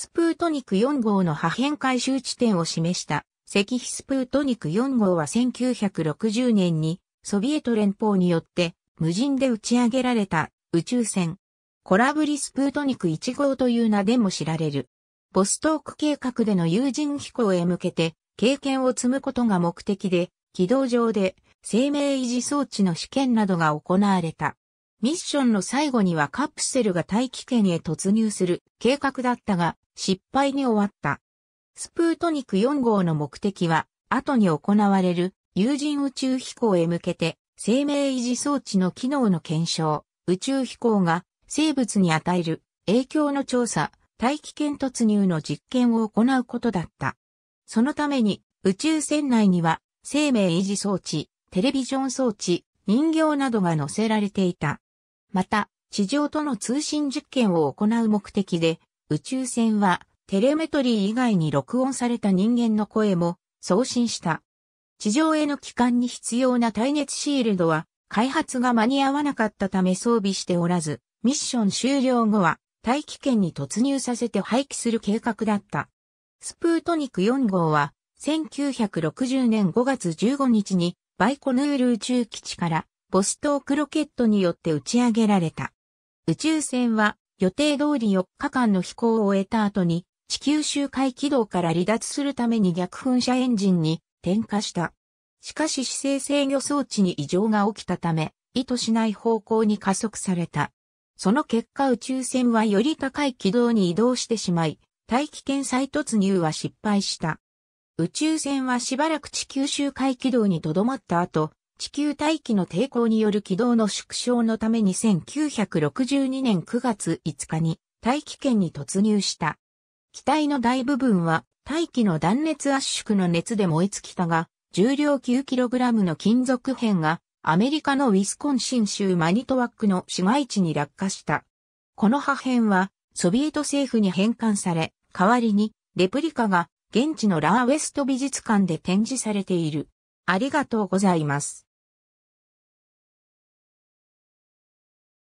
スプートニク4号の破片回収地点を示した石碑スプートニク4号は1960年にソビエト連邦によって無人で打ち上げられた宇宙船。コラブリスプートニク1号という名でも知られる。ボストーク計画での有人飛行へ向けて経験を積むことが目的で軌道上で生命維持装置の試験などが行われた。ミッションの最後にはカプセルが大気圏へ突入する計画だったが、失敗に終わった。スプートニク4号の目的は、後に行われる有人宇宙飛行へ向けて、生命維持装置の機能の検証、宇宙飛行が生物に与える影響の調査、大気圏突入の実験を行うことだった。そのために宇宙船内には生命維持装置、テレビジョン装置、人形などが載せられていた。また、地上との通信実験を行う目的で宇宙船はテレメトリー以外に録音された人間の声も送信した。地上への帰還に必要な耐熱シールドは開発が間に合わなかったため装備しておらず、ミッション終了後は大気圏に突入させて廃棄する計画だった。スプートニク4号は1960年5月15日にバイコヌール宇宙基地からボストークロケットによって打ち上げられた。宇宙船は予定通り4日間の飛行を終えた後に、地球周回軌道から離脱するために逆噴射エンジンに点火した。しかし姿勢制御装置に異常が起きたため、意図しない方向に加速された。その結果宇宙船はより高い軌道に移動してしまい、大気圏再突入は失敗した。宇宙船はしばらく地球周回軌道に留まった後、地球大気の抵抗による軌道の縮小のために1962年9月5日に大気圏に突入した。機体の大部分は大気の断熱圧縮の熱で燃え尽きたが、重量 9kg の金属片がアメリカのウィスコンシン州マニトワックの市街地に落下した。この破片はソビエト政府に返還され、代わりにレプリカが現地のラーウェスト美術館で展示されている。ありがとうございます。